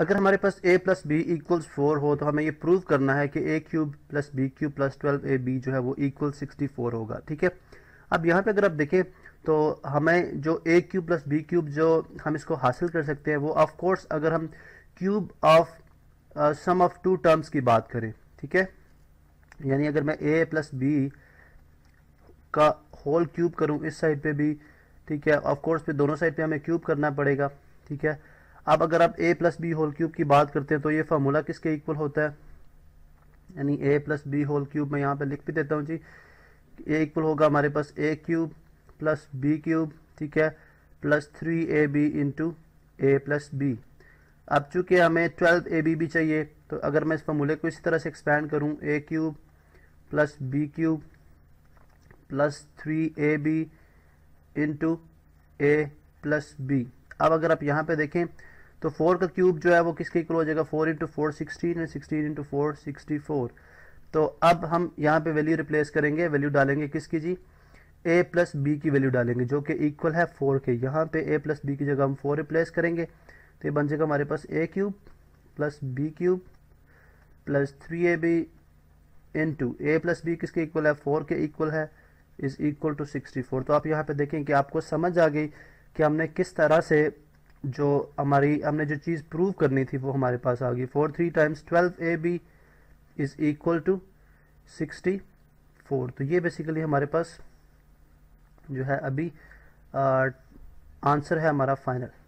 अगर हमारे पास A plus B equals four हो तो हमें ये प्रूव करना है कि A cube plus B cube plus twelve A B जो है वो इक्वल सिक्सटी फोर होगा ठीक है अब यहाँ पे अगर आप देखें तो हमें जो a cube plus B cube जो हम इसको हासिल कर सकते हैं वो ऑफ कोर्स अगर हम cube of sum of two terms की बात करें ठीक है यानी अगर मैं ए प्लस बी का होल क्यूब करूँ इस साइड पर भी ठीक है ऑफकोर्स फिर पे दोनों साइड पर हमें क्यूब करना पड़ेगा ठीक है अब अगर आप a plus b whole cube की बात करते हैं तो ये फार्मूला किसके इक्वल होता है यानी a plus b whole cube मैं यहाँ पे लिख भी देता हूँ जी ए इक्वल होगा हमारे पास a cube plus B cube ठीक है plus three a b into a plus b अब चूंकि हमें ट्वेल्व ए बी भी चाहिए तो अगर मैं इस फार्मूले को इसी तरह से एक्सपेंड करूँ a cube plus B cube plus three a b into a plus b अब अगर आप यहाँ पे देखें तो फोर का क्यूब जो है वो किसके इक्वल हो जाएगा four into four sixteen and sixteen into four sixty four तो अब हम यहाँ पे वैल्यू रिप्लेस करेंगे वैल्यू डालेंगे किसकी जी ए प्लस बी की वैल्यू डालेंगे जो कि इक्वल है फोर के यहाँ पे ए प्लस बी की जगह हम फोर रिप्लेस करेंगे तो ये बन जाएगा हमारे पास a cube plus B cube plus three a b into a plus b किसके इक्वल है फोर के इक्वल है is equal to sixty four तो आप यहाँ पे देखें कि आपको समझ आ गई कि हमने किस तरह से जो हमारी हमने जो चीज़ प्रूव करनी थी वो हमारे पास आ गई four three times twelve A b is equal to sixty four तो ये बेसिकली हमारे पास जो है अभी आंसर uh, है हमारा फाइनल